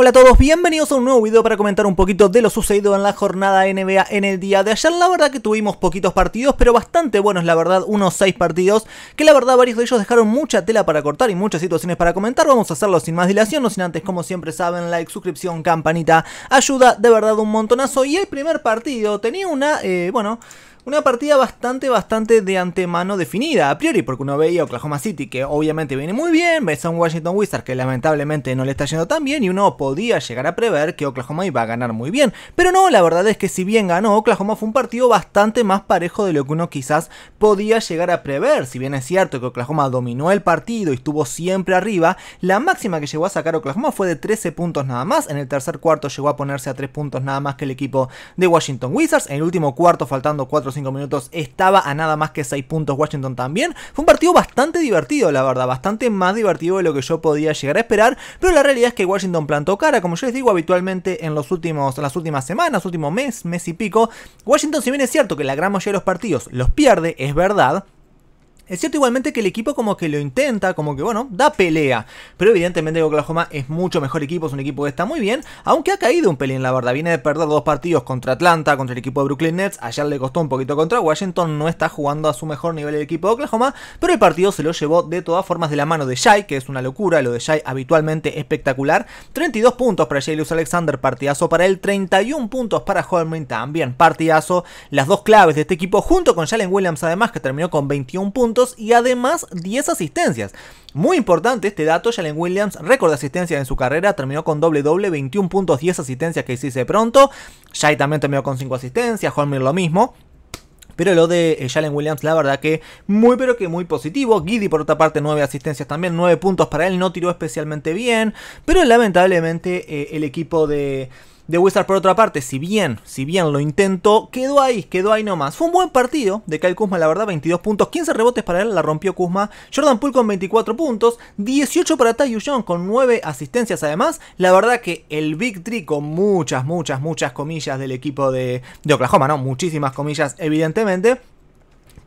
Hola a todos, bienvenidos a un nuevo video para comentar un poquito de lo sucedido en la jornada NBA en el día de ayer. La verdad que tuvimos poquitos partidos, pero bastante buenos, la verdad, unos 6 partidos, que la verdad varios de ellos dejaron mucha tela para cortar y muchas situaciones para comentar. Vamos a hacerlo sin más dilación, no sin antes, como siempre saben, like, suscripción, campanita, ayuda de verdad un montonazo. Y el primer partido tenía una, eh, bueno... Una partida bastante, bastante de antemano definida, a priori, porque uno veía Oklahoma City, que obviamente viene muy bien, ves a un Washington Wizards que lamentablemente no le está yendo tan bien, y uno podía llegar a prever que Oklahoma iba a ganar muy bien. Pero no, la verdad es que si bien ganó, Oklahoma fue un partido bastante más parejo de lo que uno quizás podía llegar a prever. Si bien es cierto que Oklahoma dominó el partido y estuvo siempre arriba, la máxima que llegó a sacar Oklahoma fue de 13 puntos nada más. En el tercer cuarto llegó a ponerse a 3 puntos nada más que el equipo de Washington Wizards. En el último cuarto, faltando 4 minutos estaba a nada más que 6 puntos Washington también. Fue un partido bastante divertido, la verdad, bastante más divertido de lo que yo podía llegar a esperar, pero la realidad es que Washington plantó cara, como yo les digo habitualmente en, los últimos, en las últimas semanas, último mes, mes y pico. Washington, si bien es cierto que la gran mayoría de los partidos los pierde, es verdad, es cierto igualmente que el equipo como que lo intenta, como que bueno, da pelea. Pero evidentemente Oklahoma es mucho mejor equipo, es un equipo que está muy bien, aunque ha caído un pelín la verdad. Viene de perder dos partidos contra Atlanta, contra el equipo de Brooklyn Nets, ayer le costó un poquito contra Washington, no está jugando a su mejor nivel el equipo de Oklahoma, pero el partido se lo llevó de todas formas de la mano de Shai, que es una locura, lo de Shai habitualmente espectacular. 32 puntos para Jailus Alexander, partidazo para él, 31 puntos para Holman también partidazo. Las dos claves de este equipo junto con Jalen Williams además, que terminó con 21 puntos y además 10 asistencias. Muy importante este dato, Jalen Williams, récord de asistencias en su carrera, terminó con doble doble, 21 puntos, 10 asistencias que hiciste pronto. Shai también terminó con 5 asistencias, Holmir lo mismo. Pero lo de eh, Jalen Williams, la verdad que muy pero que muy positivo. Giddy por otra parte, 9 asistencias también, 9 puntos para él, no tiró especialmente bien. Pero lamentablemente eh, el equipo de de Wizard, por otra parte, si bien, si bien lo intentó, quedó ahí, quedó ahí nomás. Fue un buen partido de Kyle Kuzma, la verdad, 22 puntos, 15 rebotes para él, la rompió Kuzma. Jordan Poole con 24 puntos, 18 para Tayu Young con 9 asistencias además. La verdad que el Big three con muchas, muchas, muchas comillas del equipo de, de Oklahoma, ¿no? Muchísimas comillas, evidentemente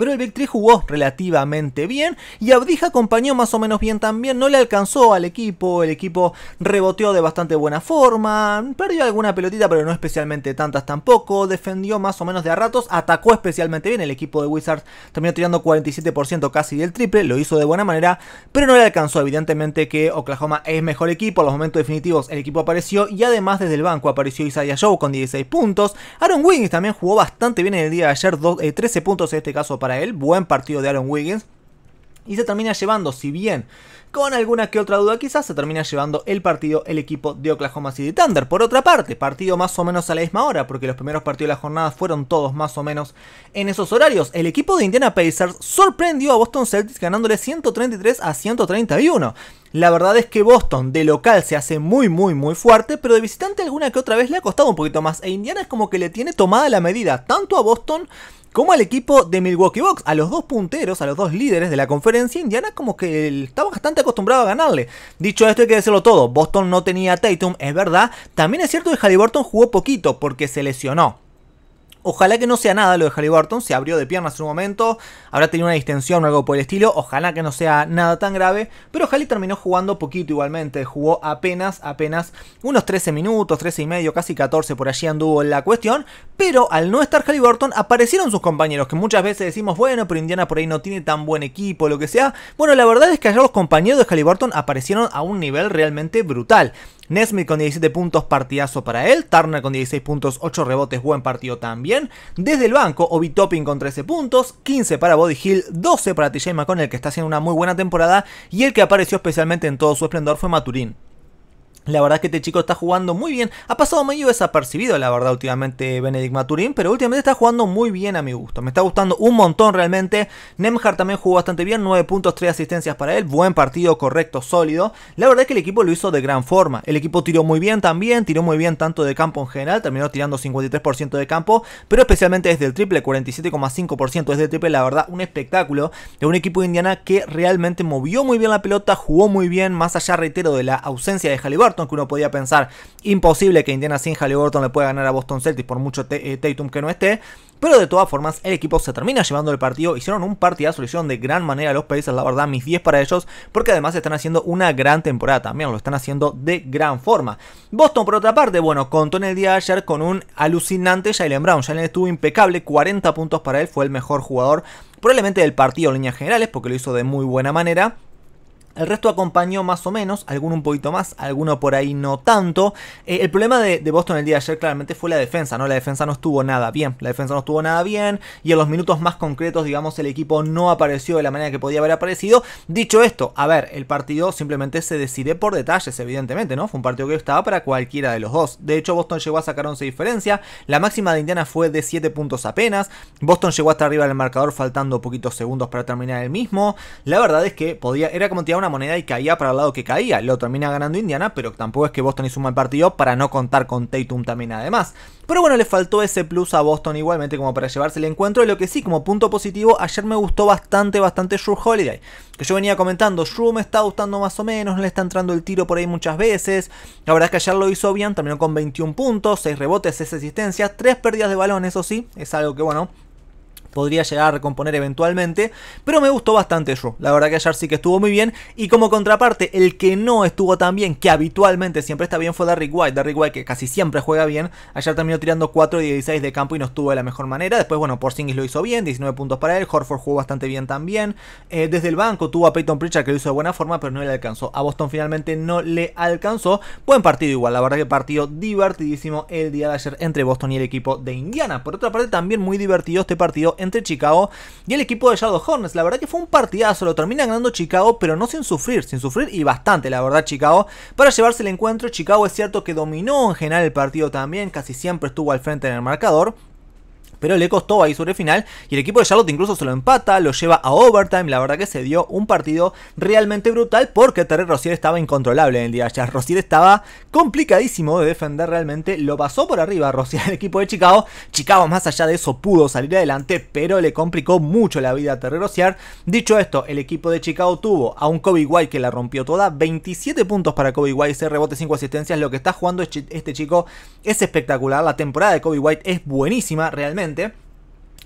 pero el Big jugó relativamente bien y Abdija acompañó más o menos bien también, no le alcanzó al equipo, el equipo reboteó de bastante buena forma, perdió alguna pelotita pero no especialmente tantas tampoco, defendió más o menos de a ratos, atacó especialmente bien, el equipo de Wizards terminó tirando 47% casi del triple, lo hizo de buena manera, pero no le alcanzó, evidentemente que Oklahoma es mejor equipo, En los momentos definitivos el equipo apareció y además desde el banco apareció Isaiah Joe con 16 puntos, Aaron Wiggins también jugó bastante bien en el día de ayer, 13 eh, puntos en este caso para el Buen partido de Aaron Wiggins. Y se termina llevando, si bien con alguna que otra duda quizás se termina llevando el partido el equipo de Oklahoma City Thunder. Por otra parte, partido más o menos a la misma hora, porque los primeros partidos de la jornada fueron todos más o menos en esos horarios. El equipo de Indiana Pacers sorprendió a Boston Celtics ganándole 133 a 131. La verdad es que Boston de local se hace muy muy muy fuerte, pero de visitante alguna que otra vez le ha costado un poquito más. E Indiana es como que le tiene tomada la medida tanto a Boston como al equipo de Milwaukee Bucks. A los dos punteros, a los dos líderes de la conferencia, Indiana como que estaba bastante acostumbrado a ganarle. Dicho esto, hay que decirlo todo: Boston no tenía Tatum, es verdad. También es cierto que Halliburton jugó poquito porque se lesionó. Ojalá que no sea nada lo de Halliburton, se abrió de pierna hace un momento, habrá tenido una distensión o algo por el estilo, ojalá que no sea nada tan grave, pero Halli terminó jugando poquito igualmente, jugó apenas, apenas unos 13 minutos, 13 y medio, casi 14 por allí anduvo la cuestión, pero al no estar Halliburton, aparecieron sus compañeros, que muchas veces decimos, bueno, pero Indiana por ahí no tiene tan buen equipo, lo que sea. Bueno, la verdad es que allá los compañeros de Halliburton aparecieron a un nivel realmente brutal. Nesmith con 17 puntos, partidazo para él. Turner con 16 puntos, 8 rebotes, buen partido también. Desde el banco, Obi Topping con 13 puntos, 15 para Body Hill, 12 para TJ el que está haciendo una muy buena temporada. Y el que apareció especialmente en todo su esplendor fue Maturín. La verdad es que este chico está jugando muy bien. Ha pasado medio desapercibido, la verdad, últimamente Benedict Maturín. Pero últimamente está jugando muy bien a mi gusto. Me está gustando un montón realmente. Nemhard también jugó bastante bien. 9 puntos, 3 asistencias para él. Buen partido, correcto, sólido. La verdad es que el equipo lo hizo de gran forma. El equipo tiró muy bien también. Tiró muy bien tanto de campo en general. Terminó tirando 53% de campo. Pero especialmente desde el triple, 47,5% desde el triple. La verdad, un espectáculo de un equipo de Indiana que realmente movió muy bien la pelota. Jugó muy bien. Más allá, reitero, de la ausencia de Halliburton que uno podía pensar imposible que Indiana sin Halliburton le pueda ganar a Boston Celtics por mucho eh, Tatum que no esté. Pero de todas formas, el equipo se termina llevando el partido. Hicieron un partidazo, lo hicieron de gran manera los Pacers, la verdad, mis 10 para ellos, porque además están haciendo una gran temporada también, lo están haciendo de gran forma. Boston, por otra parte, bueno, contó en el día de ayer con un alucinante Jalen Brown. Jalen estuvo impecable, 40 puntos para él, fue el mejor jugador probablemente del partido en líneas generales, porque lo hizo de muy buena manera. El resto acompañó más o menos, alguno un poquito más, alguno por ahí no tanto. Eh, el problema de, Boston el día de ayer claramente fue la defensa, ¿no? La defensa no estuvo nada bien, la defensa no estuvo nada bien y en los minutos más concretos, digamos, el equipo no apareció de la manera que podía haber aparecido. Dicho esto, a ver, el partido simplemente se decide por detalles, evidentemente, ¿no? Fue un partido que estaba para cualquiera de los dos. De hecho, Boston llegó a sacar 11 diferencia, la máxima de Indiana fue de 7 puntos apenas, Boston llegó hasta arriba del marcador faltando poquitos segundos para terminar el mismo. La verdad es que podía, era como tirar una moneda y caía para el lado que caía. Lo termina ganando Indiana, pero tampoco es que Boston hizo un mal partido para no contar con Tatum también además. Pero bueno, le faltó ese plus a Boston igualmente como para llevarse el encuentro. Y lo que sí, como punto positivo, ayer me gustó bastante, bastante Shrew Holiday. Que yo venía comentando, Shrew me está gustando más o menos, no le está entrando el tiro por ahí muchas veces. La verdad es que ayer lo hizo bien, terminó con 21 puntos, 6 rebotes, 6 asistencias, 3 pérdidas de balón, eso sí, es algo que bueno podría llegar a recomponer eventualmente, pero me gustó bastante yo. La verdad que ayer sí que estuvo muy bien. Y como contraparte, el que no estuvo tan bien, que habitualmente siempre está bien, fue Derrick White. Derrick White que casi siempre juega bien. Ayer terminó tirando 4 y 16 de campo y no estuvo de la mejor manera. Después, bueno, Porzingis lo hizo bien, 19 puntos para él. Horford jugó bastante bien también. Eh, desde el banco tuvo a Peyton Pritchard que lo hizo de buena forma, pero no le alcanzó. A Boston finalmente no le alcanzó. Buen partido igual, la verdad que partido divertidísimo el día de ayer entre Boston y el equipo de Indiana. Por otra parte, también muy divertido este partido entre Chicago y el equipo de Charlotte Hornets. La verdad que fue un partidazo, lo termina ganando Chicago, pero no sin sufrir, sin sufrir y bastante, la verdad, Chicago, para llevarse el encuentro. Chicago es cierto que dominó en general el partido también, casi siempre estuvo al frente en el marcador pero le costó ahí sobre final y el equipo de Charlotte incluso se lo empata, lo lleva a overtime, la verdad que se dio un partido realmente brutal porque Terry Rossier estaba incontrolable en el día de ayer, estaba complicadísimo de defender realmente, lo pasó por arriba Rossier el equipo de Chicago, Chicago más allá de eso pudo salir adelante, pero le complicó mucho la vida a Terry Rossier. dicho esto, el equipo de Chicago tuvo a un Kobe White que la rompió toda, 27 puntos para Kobe White, Se rebote 5 asistencias, lo que está jugando este, este chico es espectacular, la temporada de Kobe White es buenísima realmente, siguiente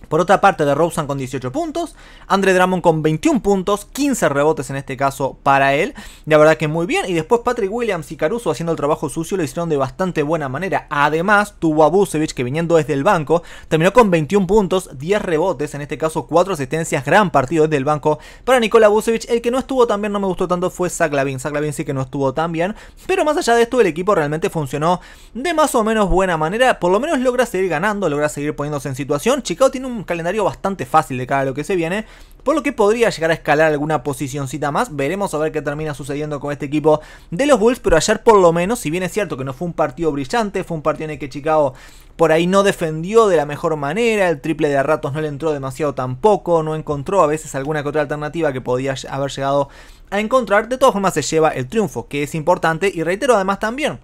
por otra parte, de Rosen con 18 puntos, Andre Drummond con 21 puntos, 15 rebotes en este caso para él. La verdad que muy bien. Y después Patrick Williams y Caruso haciendo el trabajo sucio lo hicieron de bastante buena manera. Además, tuvo a Busevich que viniendo desde el banco terminó con 21 puntos, 10 rebotes, en este caso 4 asistencias. Gran partido desde el banco para Nikola Busevich. El que no estuvo tan bien, no me gustó tanto, fue Zach Lavin. Zach sí que no estuvo tan bien. Pero más allá de esto, el equipo realmente funcionó de más o menos buena manera. Por lo menos logra seguir ganando, logra seguir poniéndose en situación. Chicago tiene un calendario bastante fácil de cara a lo que se viene. Por lo que podría llegar a escalar alguna posicioncita más. Veremos a ver qué termina sucediendo con este equipo de los Bulls. Pero ayer por lo menos, si bien es cierto que no fue un partido brillante, fue un partido en el que Chicago por ahí no defendió de la mejor manera. El triple de ratos no le entró demasiado tampoco. No encontró a veces alguna que otra alternativa que podía haber llegado a encontrar. De todas formas se lleva el triunfo, que es importante. Y reitero además también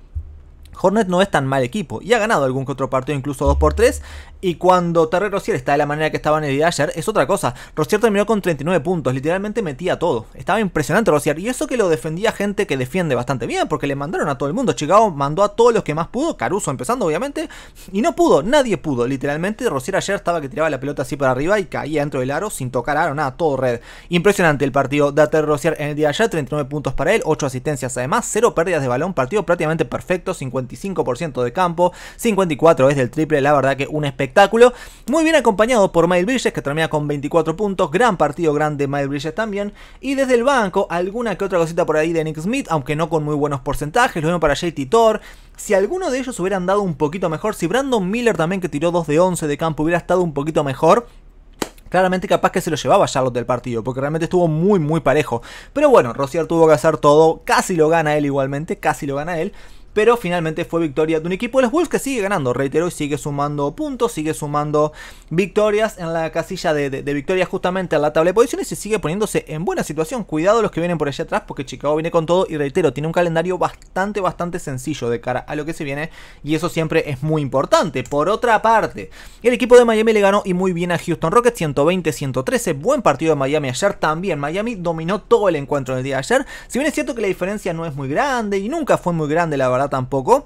Hornet no es tan mal equipo y ha ganado algún que otro partido, incluso 2 por 3 Y cuando Terry Rozier está de la manera que estaba en el día ayer, es otra cosa. Rossier terminó con 39 puntos, literalmente metía todo. Estaba impresionante Rossier y eso que lo defendía gente que defiende bastante bien, porque le mandaron a todo el mundo. Chicago mandó a todos los que más pudo, Caruso empezando obviamente, y no pudo, nadie pudo. Literalmente Rossier ayer estaba que tiraba la pelota así para arriba y caía dentro del aro sin tocar aro, nada, todo red. Impresionante el partido de Terry Rossier en el día de ayer, 39 puntos para él, 8 asistencias además, 0 pérdidas de balón, partido prácticamente perfecto, 50 55% de campo, 54 es del triple, la verdad que un espectáculo. Muy bien acompañado por Mile Bridges que termina con 24 puntos, gran partido grande Mile Bridges también. Y desde el banco alguna que otra cosita por ahí de Nick Smith, aunque no con muy buenos porcentajes, lo mismo para JT Thor. Si alguno de ellos hubieran dado un poquito mejor, si Brandon Miller también que tiró 2 de 11 de campo hubiera estado un poquito mejor, claramente capaz que se lo llevaba Charlotte del partido, porque realmente estuvo muy muy parejo. Pero bueno, Rosier tuvo que hacer todo, casi lo gana él igualmente, casi lo gana él pero finalmente fue victoria de un equipo de los Bulls que sigue ganando, reitero, y sigue sumando puntos, sigue sumando victorias en la casilla de, de, victorias justamente en la tabla de posiciones y sigue poniéndose en buena situación. Cuidado los que vienen por allá atrás porque Chicago viene con todo y reitero, tiene un calendario bastante, bastante sencillo de cara a lo que se viene y eso siempre es muy importante. Por otra parte, el equipo de Miami le ganó y muy bien a Houston Rockets 120-113, buen partido de Miami ayer también. Miami dominó todo el encuentro del día de ayer, si bien es cierto que la diferencia no es muy grande y nunca fue muy grande la verdad tampoco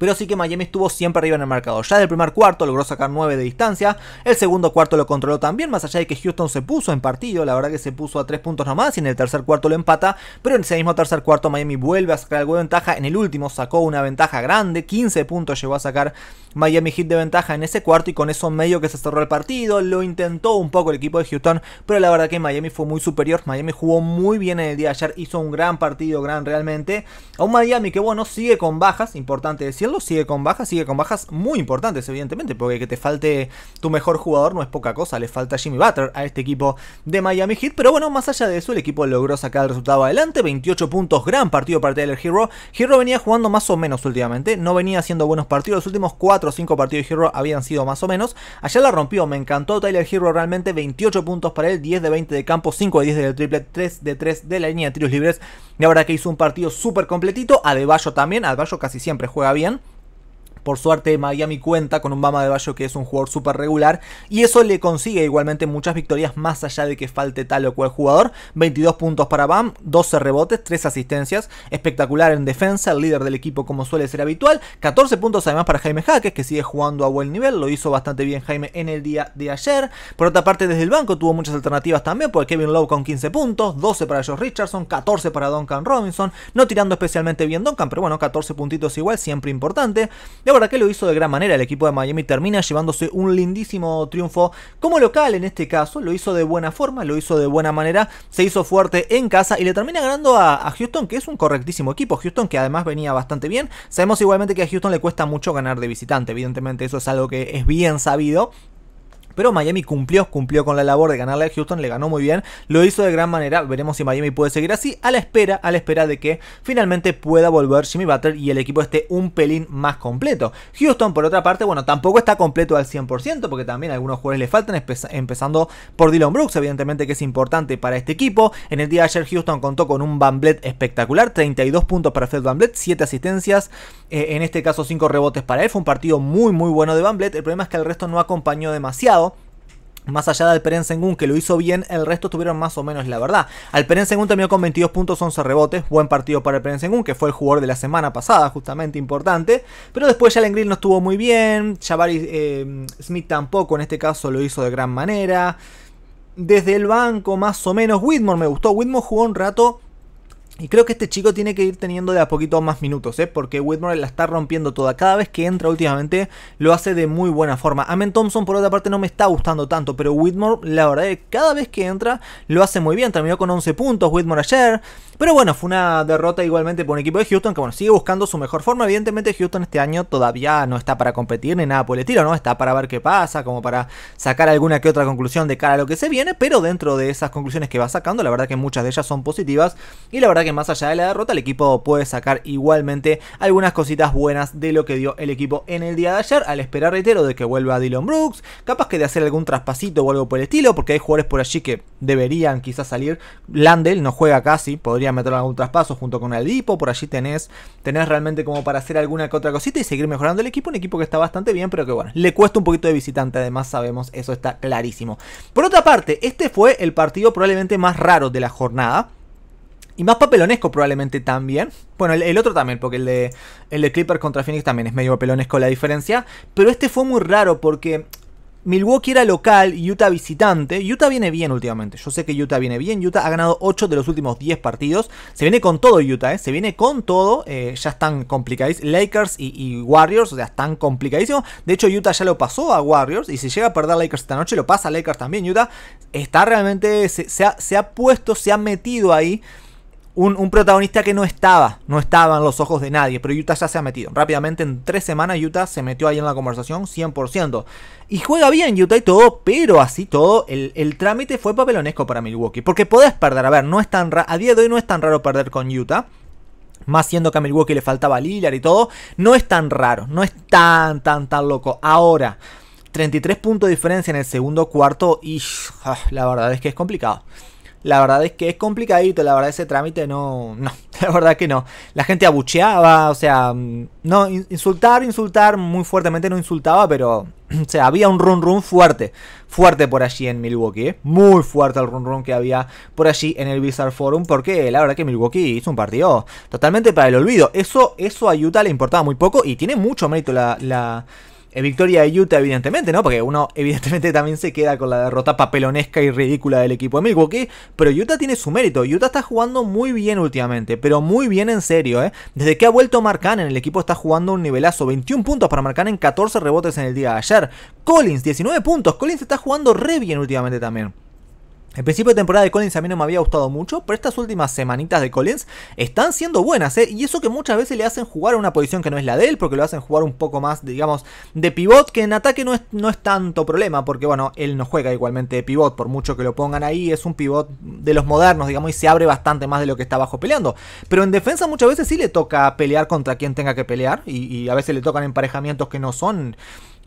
pero sí que Miami estuvo siempre arriba en el marcador. Ya del primer cuarto logró sacar 9 de distancia, el segundo cuarto lo controló también, más allá de que Houston se puso en partido, la verdad que se puso a 3 puntos nomás y en el tercer cuarto lo empata, pero en ese mismo tercer cuarto Miami vuelve a sacar algo de ventaja, en el último sacó una ventaja grande, 15 puntos llegó a sacar Miami hit de ventaja en ese cuarto y con eso medio que se cerró el partido, lo intentó un poco el equipo de Houston, pero la verdad que Miami fue muy superior, Miami jugó muy bien en el día de ayer, hizo un gran partido, gran realmente, a un Miami que bueno, sigue con bajas, importante decirlo, sigue con bajas, sigue con bajas muy importantes, evidentemente, porque que te falte tu mejor jugador no es poca cosa. Le falta Jimmy Butler a este equipo de Miami Heat. Pero bueno, más allá de eso, el equipo logró sacar el resultado adelante. 28 puntos, gran partido para Tyler Hero. Hero venía jugando más o menos últimamente. No venía haciendo buenos partidos. Los últimos 4 o 5 partidos de Hero habían sido más o menos. Allá la rompió, me encantó Tyler Hero realmente. 28 puntos para él, 10 de 20 de campo, 5 de 10 del triple, 3 de 3 de la línea de tiros libres. Y ahora que hizo un partido súper completito, Adebayo también, Adebayo casi siempre juega bien. Por suerte Miami cuenta con un Bama de Bayo que es un jugador súper regular y eso le consigue igualmente muchas victorias más allá de que falte tal o cual jugador. 22 puntos para Bam, 12 rebotes, 3 asistencias, espectacular en defensa, el líder del equipo como suele ser habitual. 14 puntos además para Jaime Jaques que sigue jugando a buen nivel, lo hizo bastante bien Jaime en el día de ayer. Por otra parte desde el banco tuvo muchas alternativas también porque Kevin Lowe con 15 puntos, 12 para Josh Richardson, 14 para Duncan Robinson, no tirando especialmente bien Duncan, pero bueno, 14 puntitos igual, siempre importante. La verdad que lo hizo de gran manera. El equipo de Miami termina llevándose un lindísimo triunfo como local en este caso. Lo hizo de buena forma, lo hizo de buena manera. Se hizo fuerte en casa y le termina ganando a, Houston, que es un correctísimo equipo. Houston que además venía bastante bien. Sabemos igualmente que a Houston le cuesta mucho ganar de visitante. Evidentemente eso es algo que es bien sabido. Pero Miami cumplió, cumplió con la labor de ganarle a Houston, le ganó muy bien, lo hizo de gran manera, veremos si Miami puede seguir así, a la espera, a la espera de que finalmente pueda volver Jimmy Butler y el equipo esté un pelín más completo. Houston, por otra parte, bueno, tampoco está completo al 100%, porque también algunos jugadores le faltan, empezando por Dylan Brooks, evidentemente que es importante para este equipo. En el día de ayer Houston contó con un Bamblet espectacular, 32 puntos para Fred Bamblet, 7 asistencias, eh, en este caso 5 rebotes para él, fue un partido muy muy bueno de Bamblet, el problema es que el resto no acompañó demasiado, más allá del Alperen Sengun, que lo hizo bien, el resto tuvieron más o menos la verdad. Alperen Sengun terminó con 22 puntos, 11 rebotes. Buen partido para Alperen Sengun, que fue el jugador de la semana pasada, justamente importante. Pero después Jalen Green no estuvo muy bien. Jabari eh, Smith tampoco, en este caso lo hizo de gran manera. Desde el banco, más o menos. Whitmore me gustó. Whitmore jugó un rato y creo que este chico tiene que ir teniendo de a poquito más minutos, ¿eh? porque Whitmore la está rompiendo toda. Cada vez que entra últimamente lo hace de muy buena forma. Amen Thompson por otra parte no me está gustando tanto, pero Whitmore la verdad es que cada vez que entra lo hace muy bien. Terminó con 11 puntos Whitmore ayer. Pero bueno, fue una derrota igualmente por un equipo de Houston que bueno, sigue buscando su mejor forma. Evidentemente Houston este año todavía no está para competir ni nada por el tiro, ¿no? Está para ver qué pasa, como para sacar alguna que otra conclusión de cara a lo que se viene, pero dentro de esas conclusiones que va sacando, la verdad que muchas de ellas son positivas y la verdad que más allá de la derrota, el equipo puede sacar igualmente algunas cositas buenas de lo que dio el equipo en el día de ayer, al esperar, reitero, de que vuelva Dylan Brooks, capaz que de hacer algún traspasito o algo por el estilo, porque hay jugadores por allí que deberían quizás salir. Landel no juega casi, podría meter algún traspaso junto con Aldipo, por allí tenés, tenés realmente como para hacer alguna que otra cosita y seguir mejorando el equipo, un equipo que está bastante bien, pero que bueno, le cuesta un poquito de visitante, además sabemos, eso está clarísimo. Por otra parte, este fue el partido probablemente más raro de la jornada. Y más papelonesco probablemente también. Bueno, el, otro también, porque el de, el de Clippers contra Phoenix también es medio papelonesco la diferencia. Pero este fue muy raro porque Milwaukee era local, Utah visitante. Utah viene bien últimamente. Yo sé que Utah viene bien. Utah ha ganado 8 de los últimos 10 partidos. Se viene con todo Utah, ¿eh? Se viene con todo. Eh, ya están complicadísimos. Lakers y, Warriors, o sea, están complicadísimos. De hecho, Utah ya lo pasó a Warriors. Y si llega a perder Lakers esta noche, lo pasa a Lakers también. Utah está realmente. se, ha, se ha puesto, se ha metido ahí un, protagonista que no estaba, no estaba en los ojos de nadie, pero Utah ya se ha metido. Rápidamente, en tres semanas, Utah se metió ahí en la conversación 100%. Y juega bien Utah y todo, pero así todo, el, trámite fue papelonesco para Milwaukee. Porque podés perder, a ver, no es tan a día de hoy no es tan raro perder con Utah. Más siendo que a Milwaukee le faltaba Lillard y todo, no es tan raro, no es tan, tan, tan loco. Ahora, 33 puntos de diferencia en el segundo cuarto y ah, la verdad es que es complicado. La verdad es que es complicadito, la verdad ese trámite no, no, la verdad que no. La gente abucheaba, o sea, mm, no, insultar, insultar, muy fuertemente no insultaba, pero, o sea, había un run run fuerte, fuerte por allí en Milwaukee, ¿eh? muy fuerte el run run que había por allí en el Bizarre Forum, porque la verdad que Milwaukee hizo un partido totalmente para el olvido. Eso, eso a Utah le importaba muy poco y tiene mucho mérito la eh, victoria de Utah, evidentemente, ¿no? Porque uno, evidentemente, también se queda con la derrota papelonesca y ridícula del equipo de Milwaukee. Pero Utah tiene su mérito. Utah está jugando muy bien últimamente, pero muy bien en serio, ¿eh? Desde que ha vuelto en el equipo está jugando un nivelazo. 21 puntos para marcar en 14 rebotes en el día de ayer. Collins, 19 puntos. Collins está jugando re bien últimamente también. El principio de temporada de Collins a mí no me había gustado mucho, pero estas últimas semanitas de Collins están siendo buenas, ¿eh? Y eso que muchas veces le hacen jugar a una posición que no es la de él, porque lo hacen jugar un poco más, digamos, de pivot, que en ataque no es, no es tanto problema, porque bueno, él no juega igualmente de pivot, por mucho que lo pongan ahí, es un pivot de los modernos, digamos, y se abre bastante más de lo que está abajo peleando. Pero en defensa muchas veces sí le toca pelear contra quien tenga que pelear, y, y a veces le tocan emparejamientos que no son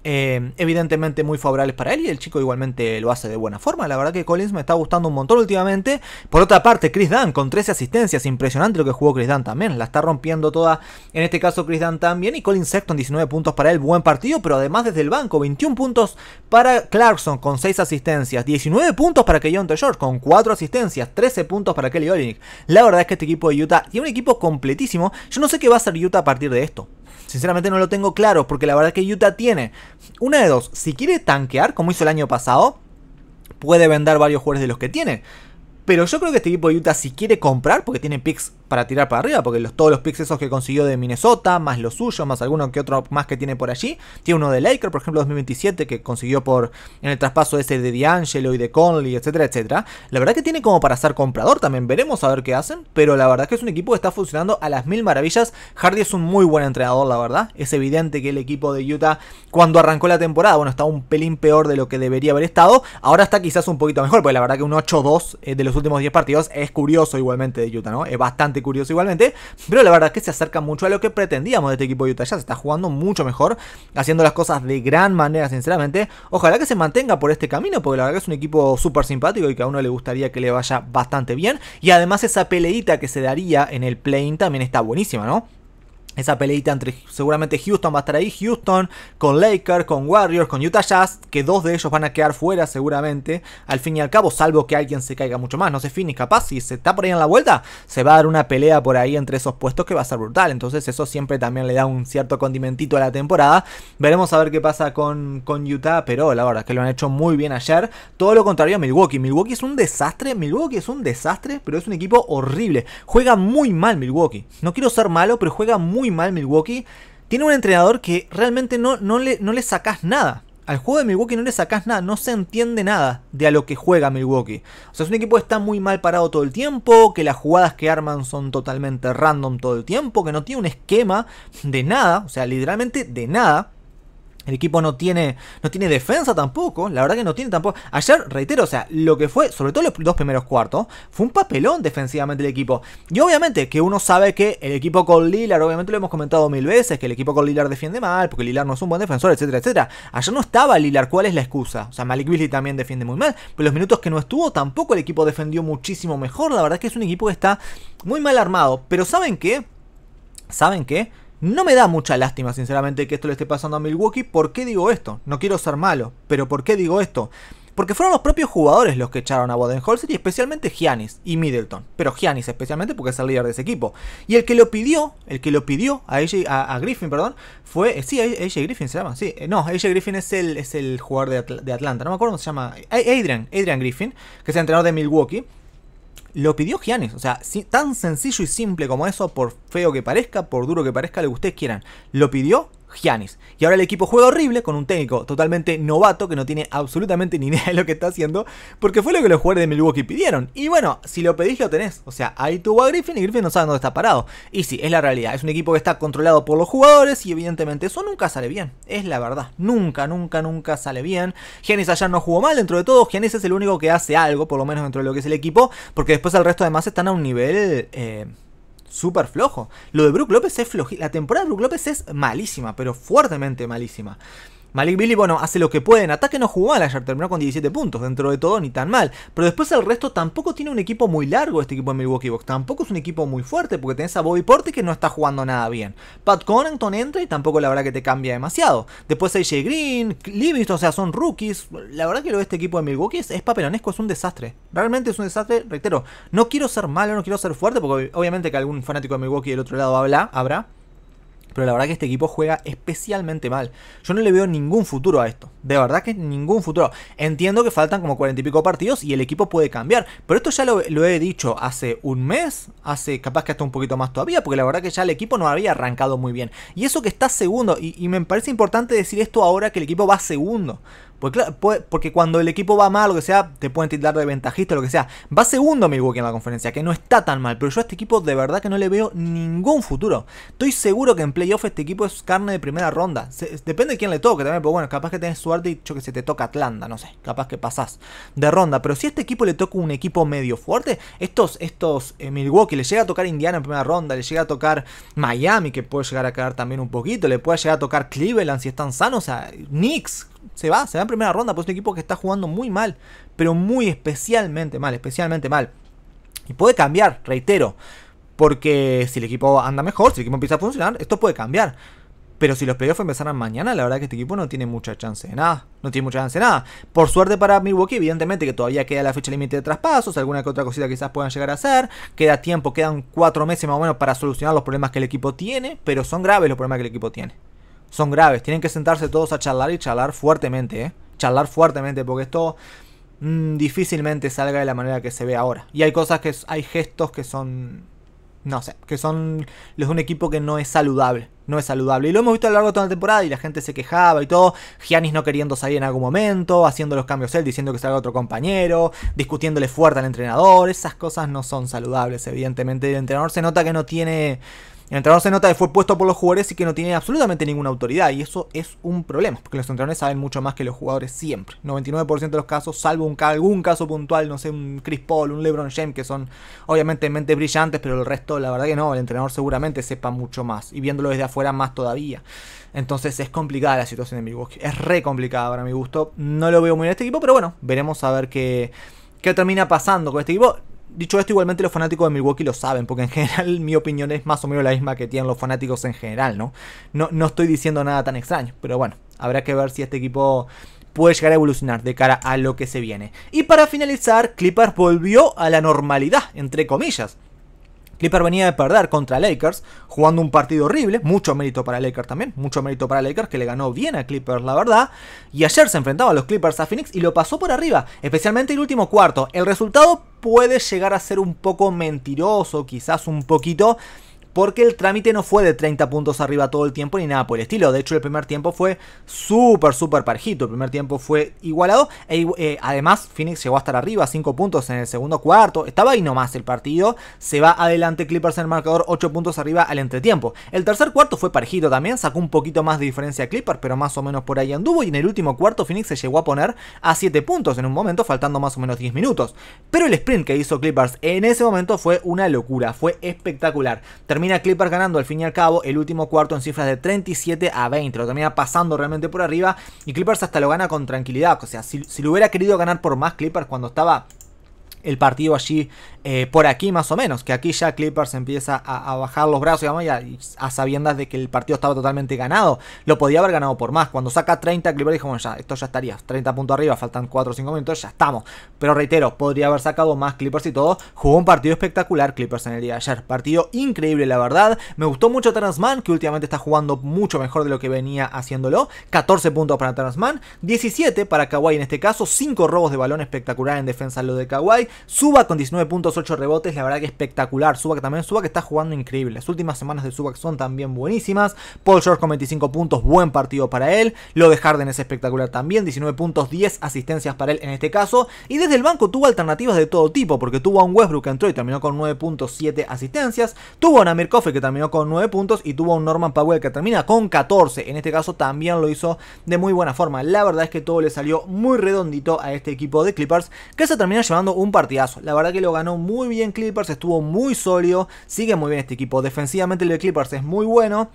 eh, evidentemente muy favorables para él y el chico igualmente lo hace de buena forma. La verdad que Collins me está gustando un montón últimamente. Por otra parte, Chris Dunn con 13 asistencias, impresionante lo que jugó Chris Dunn también, la está rompiendo toda, en este caso Chris Dunn también y Collins Sexton 19 puntos para él, buen partido, pero además desde el banco 21 puntos para Clarkson con 6 asistencias, 19 puntos para Keyon George con 4 asistencias, 13 puntos para Kelly Olynyk. La verdad es que este equipo de Utah tiene un equipo completísimo. Yo no sé qué va a hacer Utah a partir de esto. Sinceramente no lo tengo claro, porque la verdad que Utah tiene una de dos. Si quiere tanquear, como hizo el año pasado, puede vender varios jugadores de los que tiene. Pero yo creo que este equipo de Utah, si quiere comprar, porque tiene picks para tirar para arriba, porque todos los picks esos que consiguió de Minnesota, más los suyos, más alguno que otro más que tiene por allí. Tiene uno de Laker, por ejemplo, 2027, que consiguió por en el traspaso ese de D'Angelo y de Conley, etcétera, etcétera. La verdad que tiene como para ser comprador también, veremos a ver qué hacen, pero la verdad que es un equipo que está funcionando a las mil maravillas. Hardy es un muy buen entrenador, la verdad. Es evidente que el equipo de Utah, cuando arrancó la temporada, bueno, estaba un pelín peor de lo que debería haber estado. Ahora está quizás un poquito mejor, porque la verdad que un 8-2 eh, de los últimos 10 partidos es curioso igualmente de Utah, ¿no? Es bastante curioso igualmente. Pero la verdad es que se acerca mucho a lo que pretendíamos de este equipo de Utah se Está jugando mucho mejor, haciendo las cosas de gran manera, sinceramente. Ojalá que se mantenga por este camino, porque la verdad que es un equipo súper simpático y que a uno le gustaría que le vaya bastante bien. Y además esa peleita que se daría en el plane también está buenísima, ¿no? esa peleita entre seguramente Houston va a estar ahí, Houston con Lakers, con Warriors, con Utah Jazz, que dos de ellos van a quedar fuera seguramente, al fin y al cabo, salvo que alguien se caiga mucho más, no sé, Finis capaz, si se está por ahí en la vuelta, se va a dar una pelea por ahí entre esos puestos que va a ser brutal, entonces eso siempre también le da un cierto condimentito a la temporada, veremos a ver qué pasa con, con Utah, pero la verdad es que lo han hecho muy bien ayer, todo lo contrario a Milwaukee, Milwaukee es un desastre, Milwaukee es un desastre, pero es un equipo horrible, juega muy mal Milwaukee, no quiero ser malo, pero juega muy mal Milwaukee. Tiene un entrenador que realmente no, no, le, no le nada. Al juego de Milwaukee no le sacas nada, no se entiende nada de a lo que juega Milwaukee. O sea, es un equipo que está muy mal parado todo el tiempo, que las jugadas que arman son totalmente random todo el tiempo, que no tiene un esquema de nada, o sea, literalmente de nada. El equipo no tiene, no tiene defensa tampoco, la verdad que no tiene tampoco. Ayer, reitero, o sea, lo que fue, sobre todo los dos primeros cuartos, fue un papelón defensivamente el equipo. Y obviamente que uno sabe que el equipo con Lillard, obviamente lo hemos comentado mil veces, que el equipo con Lillard defiende mal, porque Lillard no es un buen defensor, etcétera, etcétera. Ayer no estaba Lillard, ¿cuál es la excusa? O sea, Malik Beasley también defiende muy mal, pero los minutos que no estuvo tampoco el equipo defendió muchísimo mejor. La verdad que es un equipo que está muy mal armado, pero ¿saben qué? ¿Saben qué? No me da mucha lástima, sinceramente, que esto le esté pasando a Milwaukee. ¿Por qué digo esto? No quiero ser malo, pero ¿por qué digo esto? Porque fueron los propios jugadores los que echaron a Bodenholzer y especialmente Giannis y Middleton. Pero Giannis especialmente porque es el líder de ese equipo. Y el que lo pidió, el que lo pidió a, a, Griffin, perdón, fue... Eh, sí, AJ Griffin se llama, sí. Eh, no, AJ Griffin es el, es el jugador de, Atlanta, no me acuerdo cómo se llama. Adrian, Adrian Griffin, que es el entrenador de Milwaukee lo pidió Giannis. O sea, tan sencillo y simple como eso, por feo que parezca, por duro que parezca, lo que ustedes quieran. Lo pidió Giannis. Y ahora el equipo juega horrible con un técnico totalmente novato que no tiene absolutamente ni idea de lo que está haciendo, porque fue lo que los jugadores de Milwaukee pidieron. Y bueno, si lo pedís, lo tenés. O sea, ahí tuvo a Griffin y Griffin no sabe dónde está parado. Y sí, es la realidad. Es un equipo que está controlado por los jugadores y evidentemente eso nunca sale bien. Es la verdad. Nunca, nunca, nunca sale bien. Giannis allá no jugó mal dentro de todo. Giannis es el único que hace algo, por lo menos dentro de lo que es el equipo, porque después el resto de más están a un nivel... Eh, súper flojo. Lo de Brook López es flojito. La temporada de Brook López es malísima, pero fuertemente malísima. Malik Billy, bueno, hace lo que puede en ataque, no jugó a ayer, terminó con 17 puntos, dentro de todo ni tan mal. Pero después el resto tampoco tiene un equipo muy largo este equipo de Milwaukee Bucks, tampoco es un equipo muy fuerte porque tenés a Bobby Porte que no está jugando nada bien. Pat Connaughton entra y tampoco la verdad que te cambia demasiado. Después AJ Green, Livingston, o sea, son rookies. La verdad que lo de este equipo de Milwaukee es, es papelonesco, es un desastre. Realmente es un desastre, reitero, no quiero ser malo, no quiero ser fuerte porque obviamente que algún fanático de Milwaukee del otro lado habla, habrá. Pero la verdad que este equipo juega especialmente mal. Yo no le veo ningún futuro a esto. De verdad que ningún futuro. Entiendo que faltan como cuarenta y pico partidos y el equipo puede cambiar. Pero esto ya lo, he dicho hace un mes. Hace capaz que hasta un poquito más todavía. Porque la verdad que ya el equipo no había arrancado muy bien. Y eso que está segundo. y me parece importante decir esto ahora que el equipo va segundo. Pues pues, porque cuando el equipo va mal, lo que sea, te pueden titular de ventajista, lo que sea. Va segundo Milwaukee en la conferencia, que no está tan mal, pero yo a este equipo de verdad que no le veo ningún futuro. Estoy seguro que en playoff este equipo es carne de primera ronda. depende de quién le toque también, pero bueno, capaz que tenés suerte y yo que se te toca Atlanta, no sé, capaz que pasás de ronda. Pero si a este equipo le toca un equipo medio fuerte, estos, estos eh, Milwaukee, le llega a tocar Indiana en primera ronda, le llega a tocar Miami, que puede llegar a caer también un poquito, le puede llegar a tocar Cleveland si están sanos, o sea, Knicks, se va, se va en primera ronda, pues es un equipo que está jugando muy mal, pero muy especialmente mal, especialmente mal. Y puede cambiar, reitero, porque si el equipo anda mejor, si el equipo empieza a funcionar, esto puede cambiar. Pero si los playoffs empezaran mañana, la verdad que este equipo no tiene mucha chance de nada. No tiene mucha chance de nada. Por suerte para Milwaukee, evidentemente que todavía queda la fecha límite de traspasos, alguna que otra cosita quizás puedan llegar a hacer. Queda tiempo, quedan cuatro meses más o menos para solucionar los problemas que el equipo tiene, pero son graves los problemas que el equipo tiene son graves. Tienen que sentarse todos a charlar y charlar fuertemente, ¿eh? Charlar fuertemente, porque esto mm, difícilmente salga de la manera que se ve ahora. Y hay cosas que hay gestos que son, no sé, que son los de un equipo que no es saludable. No es saludable. Y lo hemos visto a lo largo de toda la temporada y la gente se quejaba y todo. Giannis no queriendo salir en algún momento, haciendo los cambios él, diciendo que salga otro compañero, discutiéndole fuerte al entrenador. Esas cosas no son saludables, evidentemente. El entrenador se nota que no tiene el entrenador se nota que fue puesto por los jugadores y que no tiene absolutamente ninguna autoridad. Y eso es un problema, porque los entrenadores saben mucho más que los jugadores siempre. 99% de los casos, salvo un, algún caso puntual, no sé, un Chris Paul, un LeBron James, que son obviamente mentes brillantes, pero el resto, la verdad que no. El entrenador seguramente sepa mucho más. Y viéndolo desde afuera, más todavía. Entonces es complicada la situación de Milwaukee. Es re complicada para mi gusto. No lo veo muy en este equipo, pero bueno, veremos a ver qué, qué termina pasando con este equipo. Dicho esto, igualmente los fanáticos de Milwaukee lo saben, porque en general mi opinión es más o menos la misma que tienen los fanáticos en general, ¿no? No, no estoy diciendo nada tan extraño, pero bueno, habrá que ver si este equipo puede llegar a evolucionar de cara a lo que se viene. Y para finalizar, Clippers volvió a la normalidad, entre comillas. Clipper venía de perder contra Lakers, jugando un partido horrible, mucho mérito para Lakers también, mucho mérito para Lakers que le ganó bien a Clippers, la verdad. Y ayer se enfrentaba a los Clippers a Phoenix y lo pasó por arriba, especialmente el último cuarto. El resultado puede llegar a ser un poco mentiroso, quizás un poquito, porque el trámite no fue de 30 puntos arriba todo el tiempo ni nada por el estilo. De hecho, el primer tiempo fue súper, súper parejito. El primer tiempo fue igualado. E eh, además, Phoenix llegó a estar arriba, 5 puntos en el segundo cuarto. Estaba ahí nomás el partido. Se va adelante Clippers en el marcador, 8 puntos arriba al entretiempo. El tercer cuarto fue parejito también, sacó un poquito más de diferencia Clippers, pero más o menos por ahí anduvo. Y en el último cuarto, Phoenix se llegó a poner a 7 puntos en un momento, faltando más o menos 10 minutos. Pero el sprint que hizo Clippers en ese momento fue una locura, fue espectacular. Terminó termina Clippers ganando al fin y al cabo el último cuarto en cifras de 37 a 20. Lo termina pasando realmente por arriba y Clippers hasta lo gana con tranquilidad. O sea, si, si lo hubiera querido ganar por más Clippers cuando estaba el partido allí eh, por aquí más o menos, que aquí ya Clippers empieza a, bajar los brazos, digamos, a, sabiendas de que el partido estaba totalmente ganado, lo podía haber ganado por más, cuando saca 30 Clippers dijo, bueno, ya, esto ya estaría, 30 puntos arriba, faltan 4 o 5 minutos, ya estamos, pero reitero, podría haber sacado más Clippers y todo, jugó un partido espectacular Clippers en el día de ayer, partido increíble la verdad, me gustó mucho Transman Mann, que últimamente está jugando mucho mejor de lo que venía haciéndolo, 14 puntos para Transman 17 para Kawhi en este caso, 5 robos de balón espectacular en defensa lo de Kawhi, suba con 19 puntos 8 rebotes, la verdad que espectacular. Subak también, que está jugando increíble. Las últimas semanas de Subak son también buenísimas. Paul George con 25 puntos, buen partido para él. Lo de Harden es espectacular también, 19 puntos, 10 asistencias para él en este caso. Y desde el banco tuvo alternativas de todo tipo, porque tuvo a un Westbrook que entró y terminó con puntos 9.7 asistencias. Tuvo a Namir Amir que terminó con 9 puntos y tuvo a un Norman Powell que termina con 14. En este caso también lo hizo de muy buena forma. La verdad es que todo le salió muy redondito a este equipo de Clippers que se termina llevando un partidazo. La verdad que lo ganó muy bien Clippers, estuvo muy sólido, sigue muy bien este equipo. Defensivamente el de Clippers es muy bueno,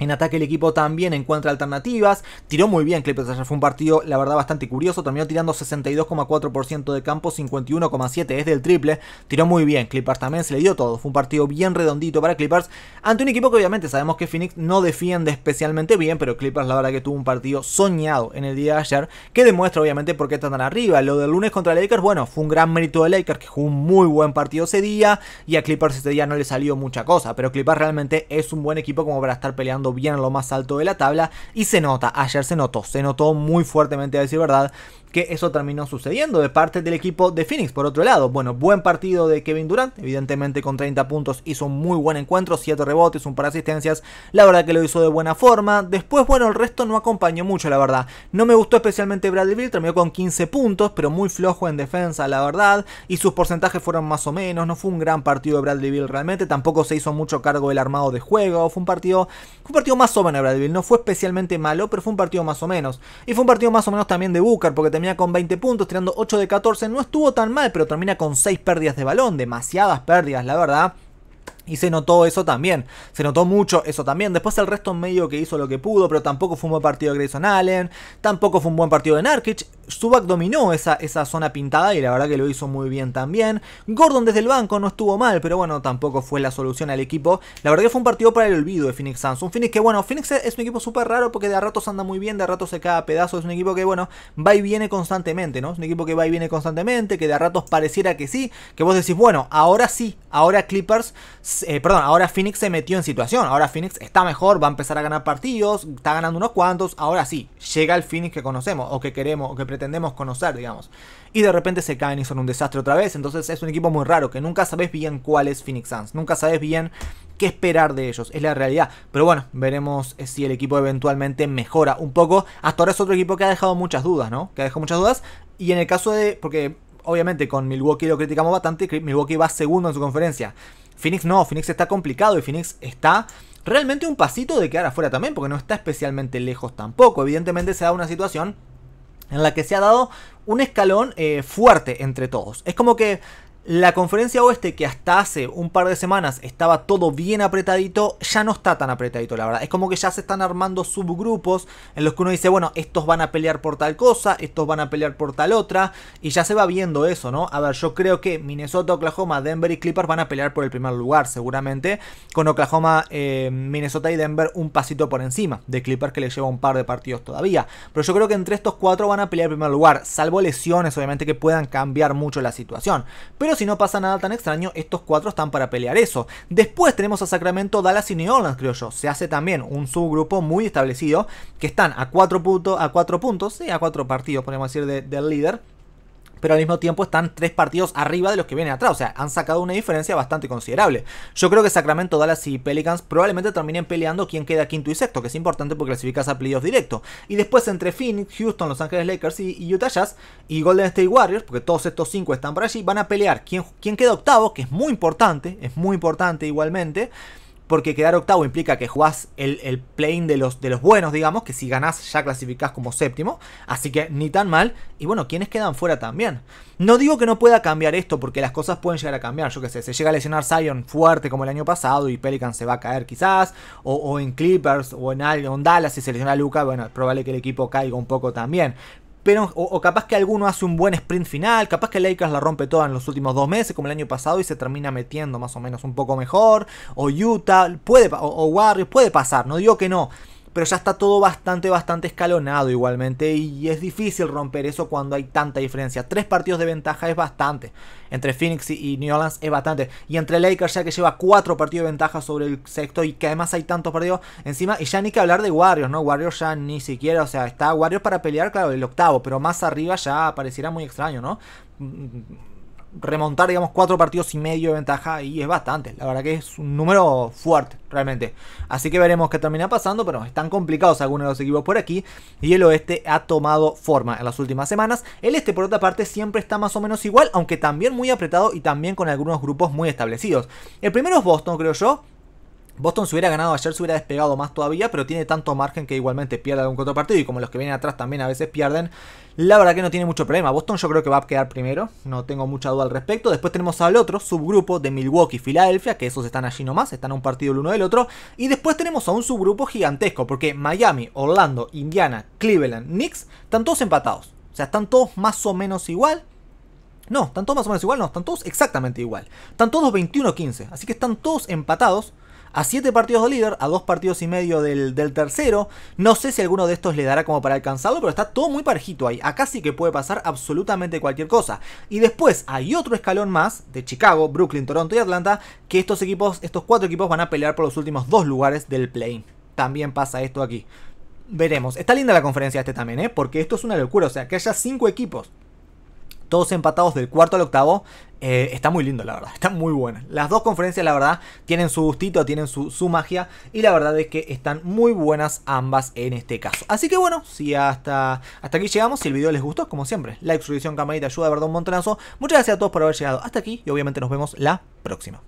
en ataque el equipo también encuentra alternativas, tiró muy bien Clippers, ayer fue un partido la verdad bastante curioso, terminó tirando 62,4% de campo, 51,7% es del triple, tiró muy bien Clippers también, se le dio todo, fue un partido bien redondito para Clippers, ante un equipo que obviamente sabemos que Phoenix no defiende especialmente bien, pero Clippers la verdad que tuvo un partido soñado en el día de ayer, que demuestra obviamente por qué están tan arriba, lo del lunes contra Lakers, bueno, fue un gran mérito de Lakers, que jugó un muy buen partido ese día, y a Clippers ese día no le salió mucha cosa, pero Clippers realmente es un buen equipo como para estar peleando bien a lo más alto de la tabla y se nota, ayer se notó, se notó muy fuertemente a decir verdad, que eso terminó sucediendo de parte del equipo de Phoenix. Por otro lado, bueno, buen partido de Kevin Durant, evidentemente con 30 puntos hizo un muy buen encuentro, 7 rebotes, un par de asistencias, la verdad que lo hizo de buena forma. Después, bueno, el resto no acompañó mucho, la verdad. No me gustó especialmente Bradley terminó con 15 puntos, pero muy flojo en defensa, la verdad, y sus porcentajes fueron más o menos, no fue un gran partido de Bradley realmente, tampoco se hizo mucho cargo del armado de juego, fue un partido, un partido más o menos de Bradley no fue especialmente malo, pero fue un partido más o menos. Y fue un partido más o menos también de Booker, porque termina con 20 puntos, tirando 8 de 14. No estuvo tan mal, pero termina con 6 pérdidas de balón, demasiadas pérdidas, la verdad. Y se notó eso también, se notó mucho eso también. Después el resto medio que hizo lo que pudo, pero tampoco fue un buen partido de Grayson Allen, tampoco fue un buen partido de Narkic. Subak dominó esa, esa zona pintada y la verdad que lo hizo muy bien también. Gordon desde el banco no estuvo mal, pero bueno, tampoco fue la solución al equipo. La verdad que fue un partido para el olvido de Phoenix Suns. Un Phoenix que, bueno, Phoenix es un equipo súper raro porque de a ratos anda muy bien, de a ratos se cae a pedazos. Es un equipo que, bueno, va y viene constantemente, ¿no? Es un equipo que va y viene constantemente, que de a ratos pareciera que sí, que vos decís, bueno, ahora sí, ahora Clippers eh, perdón, ahora Phoenix se metió en situación. Ahora Phoenix está mejor, va a empezar a ganar partidos, está ganando unos cuantos. Ahora sí, llega el Phoenix que conocemos o que queremos o que pretendemos conocer, digamos. Y de repente se caen y son un desastre otra vez. Entonces es un equipo muy raro que nunca sabes bien cuál es Phoenix Suns. Nunca sabes bien qué esperar de ellos. Es la realidad. Pero bueno, veremos eh, si el equipo eventualmente mejora un poco. Hasta ahora es otro equipo que ha dejado muchas dudas, ¿no? Que ha dejado muchas dudas. Y en el caso de. Porque obviamente con Milwaukee lo criticamos bastante. Milwaukee va segundo en su conferencia. Phoenix no, Phoenix está complicado y Phoenix está realmente un pasito de quedar afuera también, porque no está especialmente lejos tampoco. Evidentemente se da una situación en la que se ha dado un escalón eh, fuerte entre todos. Es como que la conferencia oeste, que hasta hace un par de semanas estaba todo bien apretadito, ya no está tan apretadito, la verdad. Es como que ya se están armando subgrupos en los que uno dice, bueno, estos van a pelear por tal cosa, estos van a pelear por tal otra, y ya se va viendo eso, ¿no? A ver, yo creo que Minnesota, Oklahoma, Denver y Clippers van a pelear por el primer lugar, seguramente, con Oklahoma, eh, Minnesota y Denver un pasito por encima de Clippers que le lleva un par de partidos todavía. Pero yo creo que entre estos cuatro van a pelear el primer lugar, salvo lesiones, obviamente, que puedan cambiar mucho la situación. Pero si no pasa nada tan extraño, estos cuatro están para pelear eso. Después tenemos a Sacramento, Dallas y New Orleans, creo yo. Se hace también un subgrupo muy establecido que están a cuatro, puntos a cuatro puntos, sí, a cuatro partidos, podemos decir, del líder pero al mismo tiempo están tres partidos arriba de los que vienen atrás. O sea, han sacado una diferencia bastante considerable. Yo creo que Sacramento, Dallas y Pelicans probablemente terminen peleando quien queda quinto y sexto, que es importante porque clasificas a playoffs directo. Y después entre Phoenix, Houston, Los Ángeles Lakers y, Utah Jazz y Golden State Warriors, porque todos estos cinco están por allí, van a pelear quien queda octavo, que es muy importante, es muy importante igualmente porque quedar octavo implica que jugás el, el plane de los, de los buenos, digamos, que si ganás ya clasificás como séptimo, así que ni tan mal. Y bueno, quienes quedan fuera también. No digo que no pueda cambiar esto, porque las cosas pueden llegar a cambiar, yo qué sé, se llega a lesionar Zion fuerte como el año pasado y Pelican se va a caer quizás, o, en Clippers, o en, Dallas, y se lesiona Luca, bueno, es probable que el equipo caiga un poco también o, capaz que alguno hace un buen sprint final, capaz que Lakers la rompe toda en los últimos dos meses, como el año pasado, y se termina metiendo más o menos un poco mejor, o Utah, puede, o Warriors, puede pasar, no digo que no, pero ya está todo bastante, bastante escalonado igualmente y es difícil romper eso cuando hay tanta diferencia. Tres partidos de ventaja es bastante, entre Phoenix y New Orleans es bastante, y entre Lakers ya que lleva cuatro partidos de ventaja sobre el sexto y que además hay tantos partidos encima, y ya ni que hablar de Warriors, ¿no? Warriors ya ni siquiera, o sea, está Warriors para pelear, claro, el octavo, pero más arriba ya pareciera muy extraño, ¿no? remontar, digamos, cuatro partidos y medio de ventaja y es bastante. La verdad que es un número fuerte, realmente. Así que veremos qué termina pasando, pero están complicados algunos de los equipos por aquí. Y el oeste ha tomado forma en las últimas semanas. El este, por otra parte, siempre está más o menos igual, aunque también muy apretado y también con algunos grupos muy establecidos. El primero es Boston, creo yo Boston se hubiera ganado ayer se hubiera despegado más todavía, pero tiene tanto margen que igualmente pierde algún otro partido y como los que vienen atrás también a veces pierden, la verdad que no tiene mucho problema. Boston yo creo que va a quedar primero, no tengo mucha duda al respecto. Después tenemos al otro subgrupo de Milwaukee y Filadelfia, que esos están allí nomás, están a un partido el uno del otro. Y después tenemos a un subgrupo gigantesco, porque Miami, Orlando, Indiana, Cleveland, Knicks, están todos empatados. O sea, están todos más o menos igual, no, están todos más o menos igual, no, están todos exactamente igual. Están todos 21-15, así que están todos empatados a 7 partidos de líder, a 2 partidos y medio del, tercero. No sé si alguno de estos le dará como para alcanzarlo, pero está todo muy parejito ahí. Acá sí que puede pasar absolutamente cualquier cosa. Y después hay otro escalón más de Chicago, Brooklyn, Toronto y Atlanta, que estos equipos, estos cuatro equipos van a pelear por los últimos dos lugares del play. También pasa esto aquí. Veremos. Está linda la conferencia este también, ¿eh? Porque esto es una locura. O sea, que haya cinco equipos todos empatados del cuarto al octavo. Eh, está muy lindo, la verdad. Está muy buena. Las dos conferencias, la verdad, tienen su gustito, tienen su, magia. Y la verdad es que están muy buenas ambas en este caso. Así que bueno, si hasta, hasta aquí llegamos. Si el video les gustó, como siempre, like, suscripción, campanita, ayuda, de verdad, un montonazo. Muchas gracias a todos por haber llegado hasta aquí. Y obviamente nos vemos la próxima.